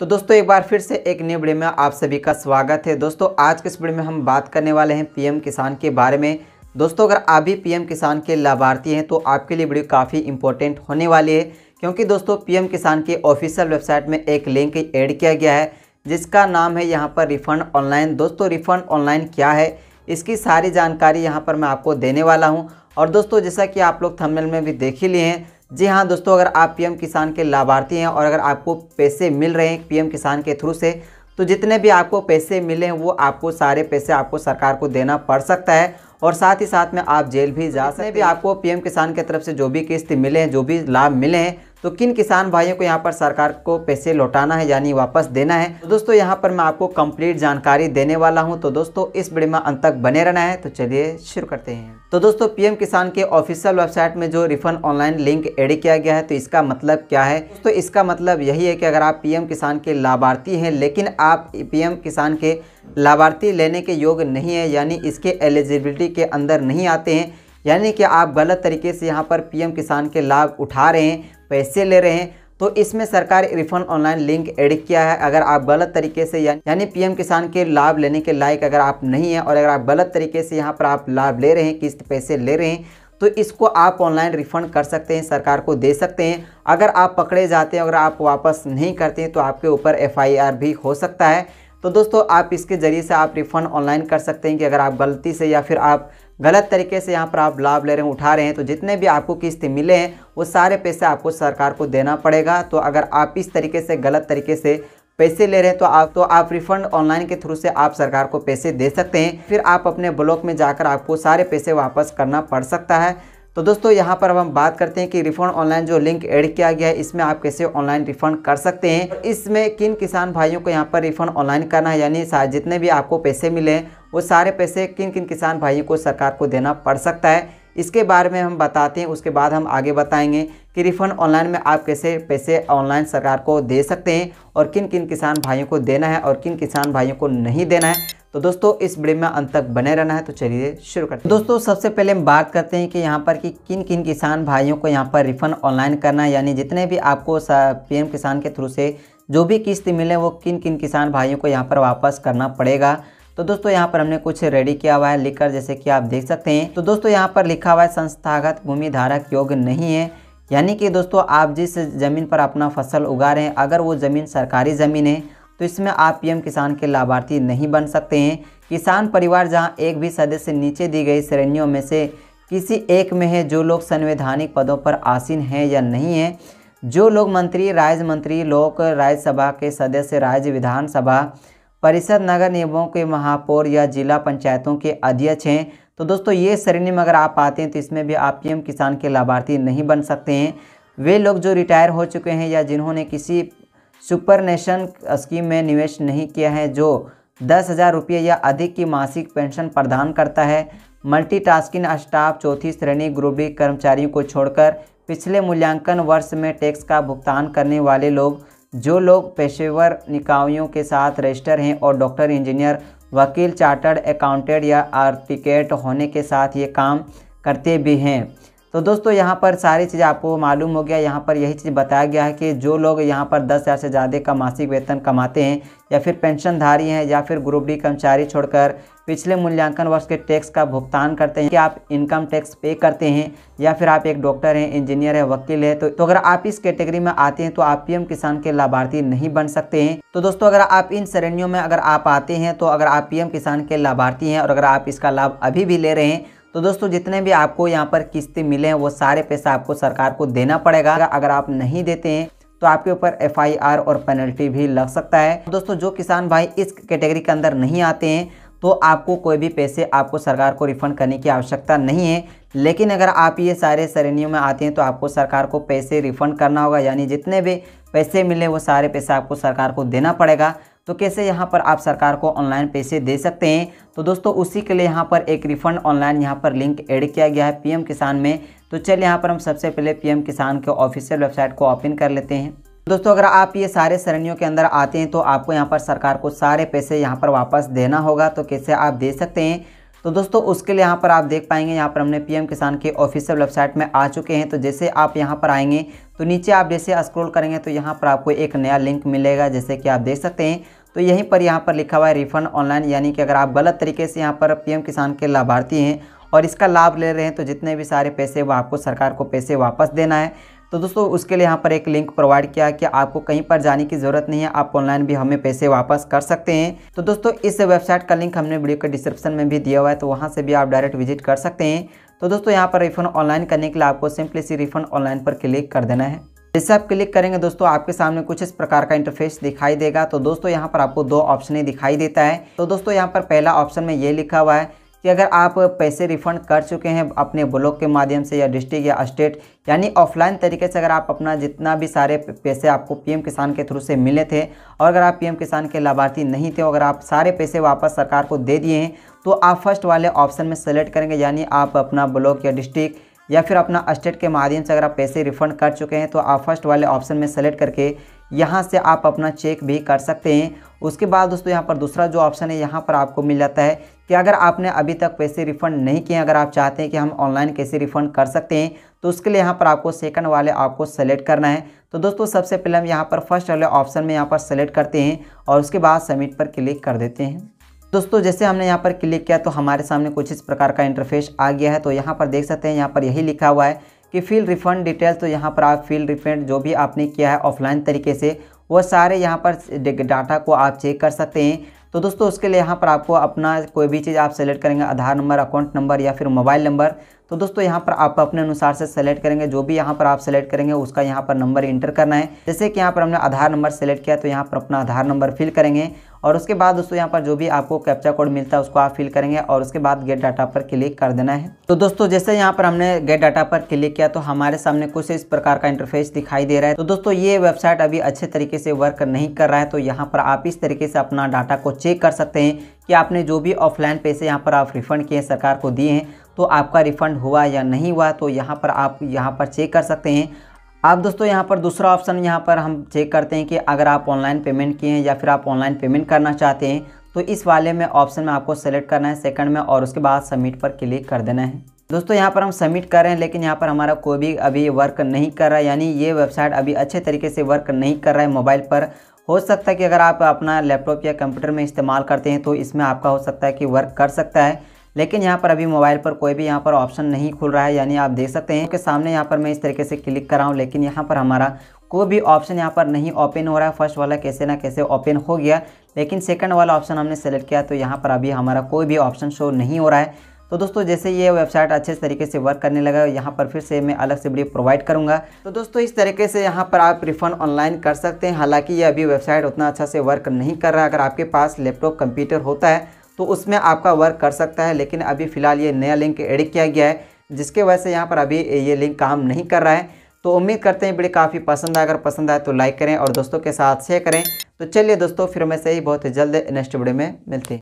तो दोस्तों एक बार फिर से एक नई वीडियो में आप सभी का स्वागत है दोस्तों आज के इस वीडियो में हम बात करने वाले हैं पीएम किसान के बारे में दोस्तों अगर आप भी पीएम किसान के लाभार्थी हैं तो आपके लिए वीडियो काफ़ी इंपॉर्टेंट होने वाली है क्योंकि दोस्तों पीएम किसान के ऑफिशियल वेबसाइट में एक लिंक ऐड किया गया है जिसका नाम है यहाँ पर रिफ़ंड ऑनलाइन दोस्तों रिफ़ंड ऑनलाइन क्या है इसकी सारी जानकारी यहाँ पर मैं आपको देने वाला हूँ और दोस्तों जैसा कि आप लोग थंबनेल में भी देख ही लिए हैं जी हाँ दोस्तों अगर आप पीएम किसान के लाभार्थी हैं और अगर आपको पैसे मिल रहे हैं पीएम किसान के थ्रू से तो जितने भी आपको पैसे मिले हैं वो आपको सारे पैसे आपको सरकार को देना पड़ सकता है और साथ ही साथ में आप जेल भी जा सकते हैं भी आपको पीएम किसान की तरफ से जो भी किस्त मिले हैं जो भी लाभ मिले हैं तो किन किसान भाइयों को यहाँ पर सरकार को पैसे लौटाना है यानी वापस देना है तो दोस्तों यहाँ पर मैं आपको कंप्लीट जानकारी देने वाला हूँ तो दोस्तों इस वीडियो में अंत तक बने रहना है तो चलिए शुरू करते हैं तो दोस्तों पीएम किसान के ऑफिशियल वेबसाइट में जो रिफंड ऑनलाइन लिंक एड किया गया है तो इसका मतलब क्या है दोस्तों इसका मतलब यही है कि अगर आप पीएम किसान के लाभार्थी हैं लेकिन आप पीएम किसान के लाभार्थी लेने के योग्य नहीं है यानी इसके एलिजिबिलिटी के अंदर नहीं आते हैं यानी कि आप गलत तरीके से यहाँ पर पीएम किसान के लाभ उठा रहे हैं पैसे ले रहे हैं तो इसमें सरकार रिफंड ऑनलाइन लिंक एड किया है अगर आप गलत तरीके से यानी पीएम किसान के लाभ लेने के लायक अगर आप नहीं हैं और अगर आप गलत तरीके से यहाँ पर आप लाभ ले रहे हैं किस्त पैसे ले रहे हैं तो इसको आप ऑनलाइन रिफंड कर सकते हैं सरकार को दे सकते हैं अगर आप पकड़े जाते हैं अगर आप वापस नहीं करते हैं तो आपके ऊपर एफ भी हो सकता है तो दोस्तों आप इसके ज़रिए से आप रिफ़ंड ऑनलाइन कर सकते हैं कि अगर आप गलती से या फिर आप गलत तरीके से यहाँ पर आप लाभ ले रहे हैं उठा रहे हैं तो जितने भी आपको किस्त मिले हैं वो सारे पैसे आपको सरकार को देना पड़ेगा तो अगर आप इस तरीके से गलत तरीके से पैसे ले रहे हैं तो आप तो आप रिफंड ऑनलाइन के थ्रू से आप सरकार को पैसे दे सकते हैं फिर आप अपने ब्लॉक में जाकर आपको सारे पैसे वापस करना पड़ सकता है तो दोस्तों यहाँ पर अब हम बात करते हैं कि रिफंड ऑनलाइन जो लिंक ऐड किया गया है इसमें आप कैसे ऑनलाइन रिफंड कर सकते हैं इसमें किन किसान भाइयों को यहाँ पर रिफंड ऑनलाइन करना है यानी जितने भी आपको पैसे मिले हैं वो सारे पैसे किन किन किसान भाइयों को सरकार को देना पड़ सकता है इसके बारे में हम बताते हैं उसके बाद हम आगे बताएंगे कि रिफंड ऑनलाइन में आप कैसे पैसे ऑनलाइन सरकार को दे सकते हैं और किन किन किसान भाइयों को देना है और किन किसान भाइयों को नहीं देना है तो दोस्तों इस वीडियो में अंत तक बने रहना है तो चलिए शुरू करते हैं दोस्तों सबसे पहले हम बात करते हैं कि यहाँ पर कि किन किन किसान भाइयों को यहाँ पर रिफंड ऑनलाइन करना है यानी जितने भी आपको पीएम किसान के थ्रू से जो भी किस्त मिले वो किन किन किसान भाइयों को यहाँ पर वापस करना पड़ेगा तो दोस्तों यहाँ पर हमने कुछ रेडी किया हुआ है लिखकर जैसे कि आप देख सकते हैं तो दोस्तों यहाँ पर लिखा हुआ है संस्थागत भूमि धारक योग्य नहीं है यानी कि दोस्तों आप जिस ज़मीन पर अपना फसल उगा रहे हैं अगर वो ज़मीन सरकारी ज़मीन है तो इसमें आप पीएम किसान के लाभार्थी नहीं बन सकते हैं किसान परिवार जहां एक भी सदस्य नीचे दी गई श्रेणियों में से किसी एक में है जो लोग संवैधानिक पदों पर आसीन हैं या नहीं हैं जो लोग मंत्री राज्य मंत्री लोक राज्यसभा के सदस्य राज्य विधानसभा परिषद नगर निगमों के महापौर या जिला पंचायतों के अध्यक्ष हैं तो दोस्तों ये श्रेणी में अगर आप आते हैं तो इसमें भी आप पीएम किसान के लाभार्थी नहीं बन सकते हैं वे लोग जो रिटायर हो चुके हैं या जिन्होंने किसी सुपर नेशन स्कीम में निवेश नहीं किया है जो दस हज़ार रुपये या अधिक की मासिक पेंशन प्रदान करता है मल्टीटास्किंग स्टाफ चौथी श्रेणी ग्रुप डी कर्मचारियों को छोड़कर पिछले मूल्यांकन वर्ष में टैक्स का भुगतान करने वाले लोग जो लोग पेशेवर निकायों के साथ रजिस्टर हैं और डॉक्टर इंजीनियर वकील चार्टर्ड अकाउंटेंट या आर्टिकेट होने के साथ ये काम करते भी हैं तो दोस्तों यहाँ पर सारी चीज़ें आपको मालूम हो गया यहाँ पर यही चीज़ बताया गया है कि जो लोग यहाँ पर दस हज़ार से ज़्यादा का मासिक वेतन कमाते हैं या फिर पेंशनधारी हैं या फिर ग्रुप डी कर्मचारी छोड़कर पिछले मूल्यांकन वर्ष के टैक्स का भुगतान करते हैं कि आप इनकम टैक्स पे करते हैं या फिर आप एक डॉक्टर हैं इंजीनियर है वकील है तो, तो अगर आप इस कैटेगरी में आते हैं तो आप पीएम किसान के लाभार्थी नहीं बन सकते हैं तो दोस्तों अगर आप इन श्रेणियों में अगर आप आते हैं तो अगर आप पीएम किसान के लाभार्थी हैं और अगर आप इसका लाभ अभी भी ले रहे हैं तो दोस्तों जितने भी आपको यहाँ पर किस्तें मिले हैं वो सारे पैसा आपको सरकार को देना पड़ेगा अगर आप नहीं देते हैं तो आपके ऊपर एफ और पेनल्टी भी लग सकता है दोस्तों जो किसान भाई इस कैटेगरी के अंदर नहीं आते हैं तो आपको कोई भी पैसे आपको सरकार को रिफंड करने की आवश्यकता नहीं है लेकिन अगर आप ये सारे श्रेणियों में आते हैं तो आपको सरकार को पैसे रिफंड करना होगा यानी जितने भी पैसे मिले वो सारे पैसे आपको सरकार को देना पड़ेगा तो कैसे यहाँ पर आप सरकार को ऑनलाइन पैसे दे सकते हैं तो दोस्तों उसी के लिए यहाँ पर एक रिफंड ऑनलाइन यहाँ पर लिंक ऐड किया गया है पीएम किसान में तो चलिए यहाँ पर हम सबसे पहले पीएम किसान के ऑफिशियल वेबसाइट को ओपन कर लेते हैं दोस्तों अगर आप ये सारे श्रेणियों के अंदर आते हैं तो आपको यहाँ पर सरकार को सारे पैसे यहाँ पर वापस देना होगा तो कैसे आप दे सकते हैं तो दोस्तों उसके लिए यहाँ पर आप देख पाएंगे यहाँ पर हमने पीएम किसान के ऑफिशियल वेबसाइट में आ चुके हैं तो जैसे आप यहाँ पर आएंगे तो नीचे आप जैसे स्क्रॉल करेंगे तो यहाँ पर आपको एक नया लिंक मिलेगा जैसे कि आप देख सकते हैं तो यहीं पर यहाँ पर लिखा हुआ है रिफंड ऑनलाइन यानी कि अगर आप गलत तरीके से यहाँ पर पीएम किसान के लाभार्थी हैं और इसका लाभ ले रहे हैं तो जितने भी सारे पैसे वो आपको सरकार को पैसे वापस देना है तो दोस्तों उसके लिए यहाँ पर एक लिंक प्रोवाइड किया कि आपको कहीं पर जाने की ज़रूरत नहीं है आप ऑनलाइन भी हमें पैसे वापस कर सकते हैं तो दोस्तों इस वेबसाइट का लिंक हमने वीडियो के डिस्क्रिप्शन में भी दिया हुआ है तो वहाँ से भी आप डायरेक्ट विजिट कर सकते हैं तो दोस्तों यहाँ पर रिफंड ऑनलाइन करने के लिए आपको सिंपली सी रिफंड ऑनलाइन पर क्लिक कर देना है जैसे आप क्लिक करेंगे दोस्तों आपके सामने कुछ इस प्रकार का इंटरफेस दिखाई देगा तो दोस्तों यहाँ पर आपको दो ऑप्शन दिखाई देता है तो दोस्तों यहाँ पर पहला ऑप्शन में ये लिखा हुआ है कि अगर आप पैसे रिफंड कर चुके हैं अपने ब्लॉक के माध्यम से या डिस्ट्रिक्ट या स्टेट यानी ऑफलाइन तरीके से अगर आप अपना जितना भी सारे पैसे आपको पीएम किसान के थ्रू से मिले थे और अगर आप पीएम किसान के लाभार्थी नहीं थे अगर आप सारे पैसे वापस सरकार को दे दिए हैं तो आप फर्स्ट वाले ऑप्शन में सेलेक्ट करेंगे यानी आप अपना ब्लॉक या डिस्ट्रिक्ट या फिर अपना स्टेट के माध्यम से अगर आप पैसे रिफंड कर चुके हैं तो आप फर्स्ट वाले ऑप्शन में सेलेक्ट करके यहाँ से आप अपना चेक भी कर सकते हैं उसके बाद दोस्तों यहाँ पर दूसरा जो ऑप्शन है यहाँ पर आपको मिल जाता है कि अगर आपने अभी तक पैसे रिफंड नहीं किए अगर आप चाहते हैं कि हम ऑनलाइन कैसे रिफंड कर सकते हैं तो उसके लिए यहाँ पर आपको सेकंड वाले आपको सेलेक्ट करना है तो दोस्तों सबसे पहले हम यहाँ पर फर्स्ट वाले ऑप्शन में यहाँ पर सेलेक्ट करते हैं और उसके बाद सबमिट पर क्लिक कर देते हैं दोस्तों जैसे हमने यहाँ पर क्लिक किया तो हमारे सामने कुछ इस प्रकार का इंटरफेस आ गया है तो यहाँ पर देख सकते हैं यहाँ पर यही लिखा हुआ है कि फील रिफंड डिटेल्स तो यहाँ पर आप फिल रिफंड जो भी आपने किया है ऑफलाइन तरीके से वो सारे यहाँ पर डाटा को आप चेक कर सकते हैं तो दोस्तों उसके लिए यहाँ पर आपको अपना कोई भी चीज़ आप सेलेक्ट करेंगे आधार नंबर अकाउंट नंबर या फिर मोबाइल नंबर तो दोस्तों यहाँ पर आप अपने अनुसार से सेलेक्ट करेंगे जो भी यहाँ पर आप सेलेक्ट करेंगे उसका यहाँ पर नंबर इंटर करना है जैसे कि यहाँ पर हमने आधार नंबर सेलेक्ट किया तो यहाँ पर अपना आधार नंबर फिल करेंगे और उसके बाद दोस्तों यहाँ पर जो भी आपको कैप्चा कोड मिलता है उसको आप फिल करेंगे और उसके बाद गेट डाटा पर क्लिक कर देना है तो दोस्तों जैसे यहाँ पर हमने गेट डाटा पर क्लिक किया तो हमारे सामने कुछ इस प्रकार का इंटरफेस दिखाई दे रहा है तो दोस्तों ये वेबसाइट अभी अच्छे तरीके से वर्क नहीं कर रहा है तो यहाँ पर आप इस तरीके से अपना डाटा को चेक कर सकते हैं कि आपने जो भी ऑफलाइन पैसे यहाँ पर आप रिफंड किए सरकार को दिए हैं तो आपका रिफंड हुआ या नहीं हुआ तो यहाँ पर आप यहाँ पर चेक कर सकते हैं आप दोस्तों यहाँ पर दूसरा ऑप्शन यहाँ पर हम चेक करते हैं कि अगर आप ऑनलाइन पेमेंट किए हैं या फिर आप ऑनलाइन पेमेंट करना चाहते हैं तो इस वाले में ऑप्शन में आपको सेलेक्ट करना है सेकंड में और उसके बाद सबमिट पर क्लिक कर देना है दोस्तों यहाँ पर हम सबमिट कर रहे हैं लेकिन यहाँ पर हमारा कोई भी अभी वर्क नहीं कर रहा है यानी ये वेबसाइट अभी अच्छे तरीके से वर्क नहीं कर रहा है मोबाइल पर हो सकता है कि अगर आप अपना लैपटॉप या कंप्यूटर में इस्तेमाल करते हैं तो इसमें आपका हो सकता है कि वर्क कर सकता है लेकिन यहाँ पर अभी मोबाइल पर कोई भी यहाँ पर ऑप्शन नहीं खुल रहा है यानी आप देख सकते हैं कि सामने यहाँ पर मैं इस तरीके से क्लिक कर रहा हूँ लेकिन यहाँ पर हमारा कोई भी ऑप्शन यहाँ पर नहीं ओपन हो रहा है फर्स्ट वाला कैसे ना कैसे ओपन हो गया लेकिन सेकंड वाला ऑप्शन हमने सेलेक्ट किया तो यहाँ पर अभी हमारा कोई भी ऑप्शन शो नहीं हो रहा है तो दोस्तों जैसे ये वेबसाइट अच्छे तरीके से वर्क करने लगा यहाँ पर फिर से मैं अलग से वीडियो प्रोवाइड करूँगा तो दोस्तों इस तरीके से यहाँ पर आप रिफंड ऑनलाइन कर सकते हैं हालांकि ये अभी वेबसाइट उतना अच्छा से वर्क नहीं कर रहा अगर आपके पास लैपटॉप कंप्यूटर होता है तो उसमें आपका वर्क कर सकता है लेकिन अभी फ़िलहाल ये नया लिंक एडिट किया गया है जिसके वजह से यहाँ पर अभी ये लिंक काम नहीं कर रहा है तो उम्मीद करते हैं वीडियो काफ़ी पसंद आए अगर पसंद आए तो लाइक करें और दोस्तों के साथ शेयर करें तो चलिए दोस्तों फिर मैं से ही बहुत जल्द नेक्स्ट वीडियो में मिलते हैं